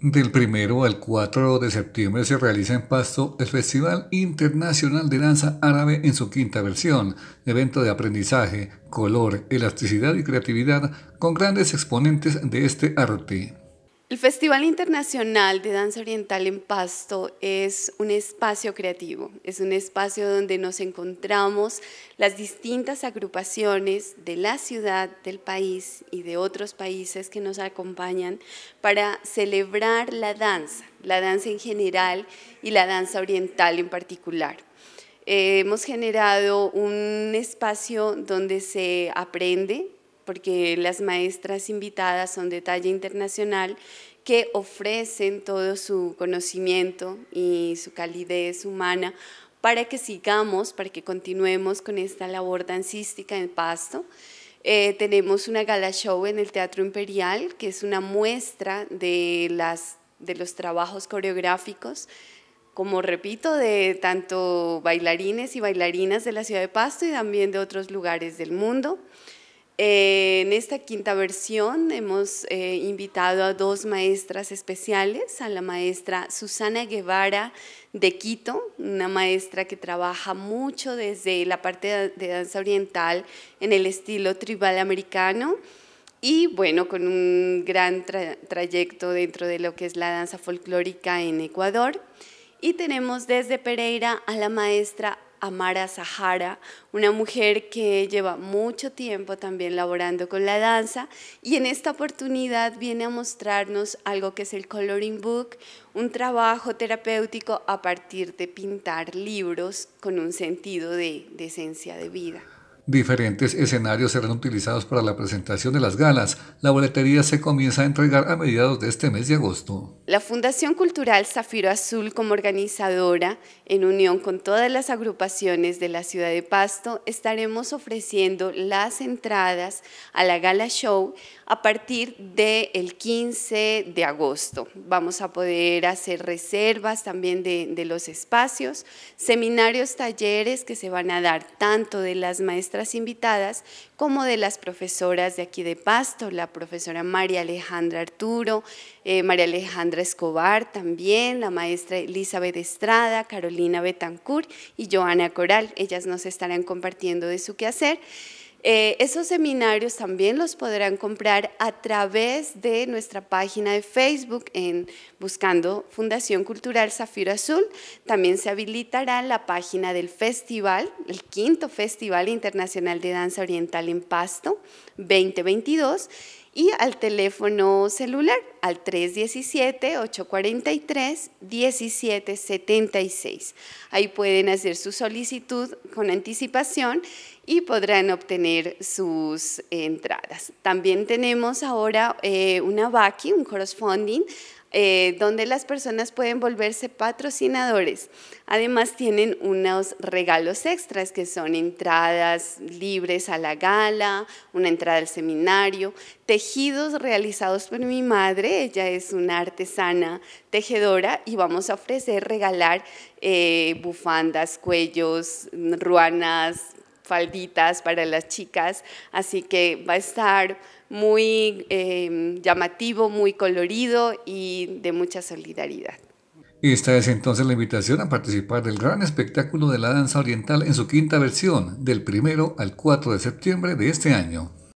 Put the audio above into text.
Del 1 al 4 de septiembre se realiza en Pasto el Festival Internacional de Danza Árabe en su quinta versión, evento de aprendizaje, color, elasticidad y creatividad con grandes exponentes de este arte. El Festival Internacional de Danza Oriental en Pasto es un espacio creativo, es un espacio donde nos encontramos las distintas agrupaciones de la ciudad, del país y de otros países que nos acompañan para celebrar la danza, la danza en general y la danza oriental en particular. Eh, hemos generado un espacio donde se aprende, porque las maestras invitadas son de talla internacional que ofrecen todo su conocimiento y su calidez humana para que sigamos, para que continuemos con esta labor dancística en Pasto. Eh, tenemos una gala show en el Teatro Imperial, que es una muestra de, las, de los trabajos coreográficos, como repito, de tanto bailarines y bailarinas de la ciudad de Pasto y también de otros lugares del mundo. Eh, en esta quinta versión hemos eh, invitado a dos maestras especiales, a la maestra Susana Guevara de Quito, una maestra que trabaja mucho desde la parte de danza oriental en el estilo tribal americano y bueno, con un gran trayecto dentro de lo que es la danza folclórica en Ecuador. Y tenemos desde Pereira a la maestra Amara Sahara, una mujer que lleva mucho tiempo también laborando con la danza y en esta oportunidad viene a mostrarnos algo que es el Coloring Book, un trabajo terapéutico a partir de pintar libros con un sentido de, de esencia de vida. Diferentes escenarios serán utilizados para la presentación de las galas. La boletería se comienza a entregar a mediados de este mes de agosto. La Fundación Cultural Zafiro Azul como organizadora, en unión con todas las agrupaciones de la ciudad de Pasto, estaremos ofreciendo las entradas a la gala show a partir del 15 de agosto. Vamos a poder hacer reservas también de los espacios, seminarios, talleres que se van a dar tanto de las maestras invitadas, como de las profesoras de aquí de Pasto, la profesora María Alejandra Arturo, eh, María Alejandra Escobar también, la maestra Elizabeth Estrada, Carolina Betancourt y Joana Coral. Ellas nos estarán compartiendo de su quehacer. Eh, esos seminarios también los podrán comprar a través de nuestra página de Facebook en buscando Fundación Cultural Zafiro Azul. También se habilitará la página del festival, el quinto Festival Internacional de Danza Oriental en Pasto 2022 y al teléfono celular al 317-843-1776. Ahí pueden hacer su solicitud con anticipación y podrán obtener sus entradas. También tenemos ahora eh, una VACI, un corresponding. Eh, donde las personas pueden volverse patrocinadores. Además tienen unos regalos extras que son entradas libres a la gala, una entrada al seminario, tejidos realizados por mi madre, ella es una artesana tejedora y vamos a ofrecer, regalar eh, bufandas, cuellos, ruanas, falditas para las chicas, así que va a estar muy eh, llamativo, muy colorido y de mucha solidaridad. Esta es entonces la invitación a participar del gran espectáculo de la danza oriental en su quinta versión, del primero al 4 de septiembre de este año.